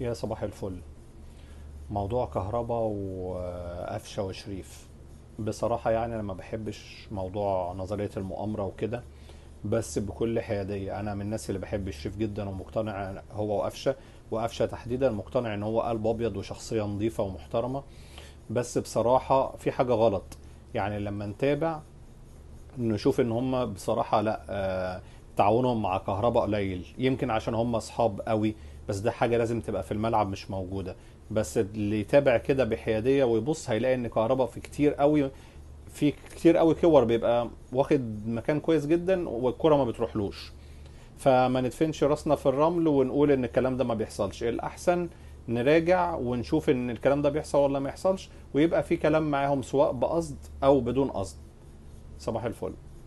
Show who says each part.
Speaker 1: يا صباح الفل موضوع كهربا وقفشه وشريف بصراحة يعني أنا ما بحبش موضوع نظرية المؤامرة وكده بس بكل حيادية أنا من الناس اللي بحب شريف جدا ومقتنع هو وقفشه وقفشه تحديدا مقتنع إن هو قلب أبيض وشخصية نظيفة ومحترمة بس بصراحة في حاجة غلط يعني لما نتابع نشوف إن هما بصراحة لأ آه، تعاونهم مع كهربا قليل يمكن عشان هم أصحاب قوي بس ده حاجه لازم تبقى في الملعب مش موجوده بس اللي يتابع كده بحياديه ويبص هيلاقي ان كهربا في كتير قوي في كتير قوي كور بيبقى واخد مكان كويس جدا والكره ما بتروحلوش فما ندفنش راسنا في الرمل ونقول ان الكلام ده ما بيحصلش الاحسن نراجع ونشوف ان الكلام ده بيحصل ولا ما يحصلش ويبقى في كلام معاهم سواء بقصد او بدون قصد صباح الفل